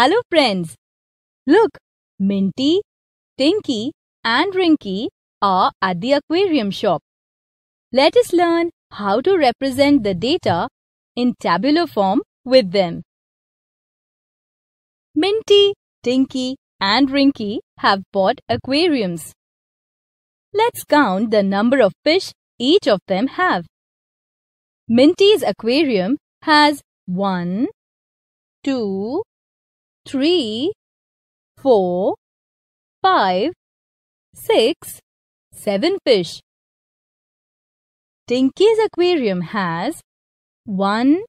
Hello, friends. Look, Minty, Tinky, and Rinky are at the aquarium shop. Let us learn how to represent the data in tabular form with them. Minty, Tinky, and Rinky have bought aquariums. Let's count the number of fish each of them have. Minty's aquarium has one, two, three, four, five, six, seven fish. Tinky's aquarium has one,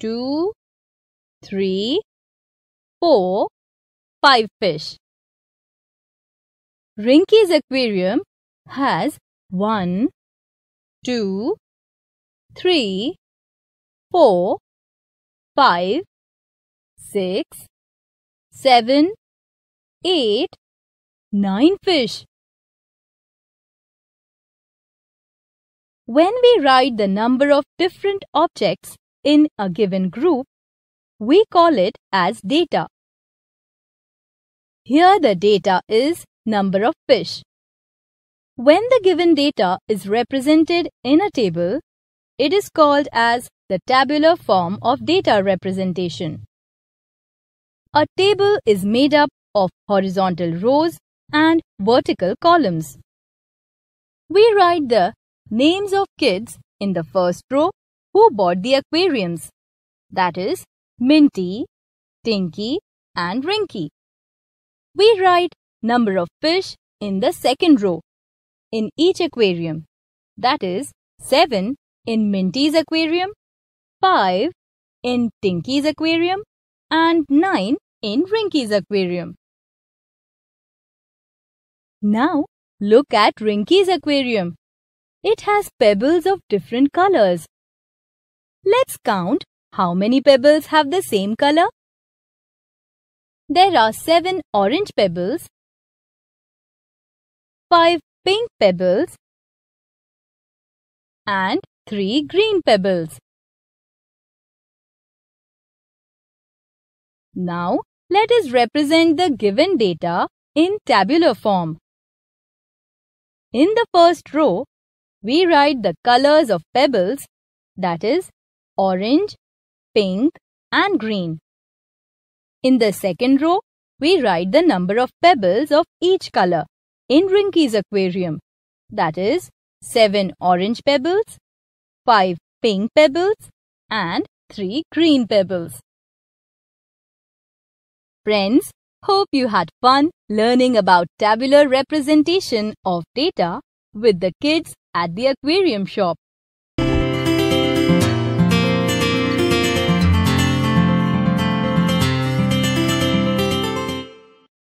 two, three, four, five fish. Rinky's aquarium has one, two, three, four, five, six, seven, eight, nine fish. When we write the number of different objects in a given group, we call it as data. Here the data is number of fish. When the given data is represented in a table, it is called as the tabular form of data representation. A table is made up of horizontal rows and vertical columns. We write the names of kids in the first row who bought the aquariums, that is, Minty, Tinky and Rinky. We write number of fish in the second row in each aquarium, that is, 7 in Minty's aquarium, 5 in Tinky's aquarium and 9 in Rinky's aquarium. Now look at Rinky's aquarium. It has pebbles of different colors. Let's count how many pebbles have the same color. There are 7 orange pebbles, 5 pink pebbles and 3 green pebbles. Now, let us represent the given data in tabular form. In the first row, we write the colors of pebbles that is orange, pink and green. In the second row, we write the number of pebbles of each color in Rinky's aquarium that is 7 orange pebbles, 5 pink pebbles and 3 green pebbles. Friends, hope you had fun learning about tabular representation of data with the kids at the aquarium shop.